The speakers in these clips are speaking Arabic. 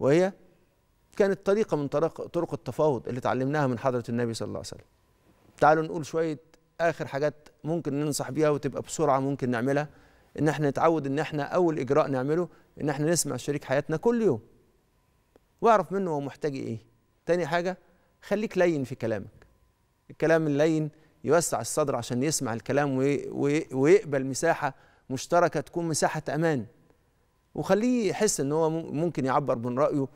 وهي كانت طريقة من طرق, طرق التفاوض اللي تعلمناها من حضرة النبي صلى الله عليه وسلم تعالوا نقول شوية آخر حاجات ممكن ننصح بيها وتبقى بسرعة ممكن نعملها إن احنا نتعود إن احنا أول إجراء نعمله إن احنا نسمع شريك حياتنا كل يوم واعرف منه هو محتاج إيه تاني حاجة خليك لين في كلامك الكلام اللين يوسع الصدر عشان يسمع الكلام ويقبل مساحة مشتركة تكون مساحة أمان وخليه يحس ان هو ممكن يعبر من رايه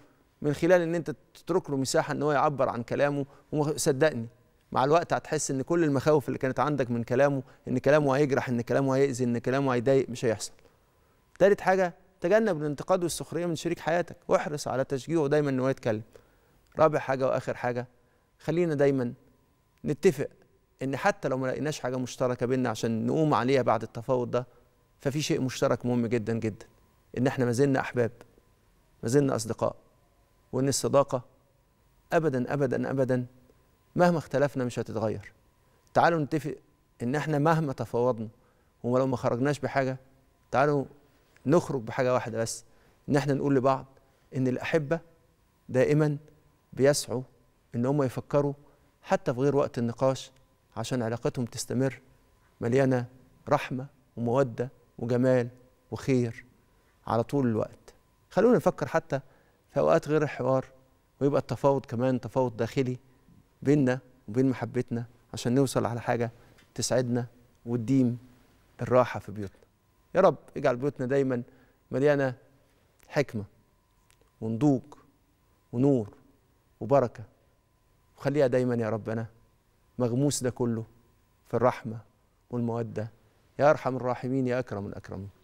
من خلال ان انت تترك له مساحه ان هو يعبر عن كلامه وصدقني مع الوقت هتحس ان كل المخاوف اللي كانت عندك من كلامه ان كلامه هيجرح ان كلامه هيأذي ان كلامه هيضايق مش هيحصل تالت حاجه تجنب الانتقاد والسخريه من شريك حياتك واحرص على تشجيعه دايما ان هو يتكلم رابع حاجه واخر حاجه خلينا دايما نتفق ان حتى لو ما لقيناش حاجه مشتركه بينا عشان نقوم عليها بعد التفاوض ده ففي شيء مشترك مهم جدا جدا ان احنا ما زلنا احباب ما زلنا اصدقاء وان الصداقه ابدا ابدا ابدا مهما اختلفنا مش هتتغير تعالوا نتفق ان احنا مهما تفاوضنا ولو ما خرجناش بحاجه تعالوا نخرج بحاجه واحده بس ان احنا نقول لبعض ان الاحبه دائما بيسعوا ان هم يفكروا حتى في غير وقت النقاش عشان علاقتهم تستمر مليانه رحمه وموده وجمال وخير على طول الوقت خلونا نفكر حتى في اوقات غير الحوار ويبقى التفاوض كمان تفاوض داخلي بيننا وبين محبتنا عشان نوصل على حاجه تسعدنا وتديم الراحه في بيوتنا يا رب اجعل بيوتنا دايما مليانه حكمه ونضوج ونور وبركه وخليها دايما يا ربنا مغموس ده كله في الرحمه والموده يا ارحم الراحمين يا اكرم الاكرمين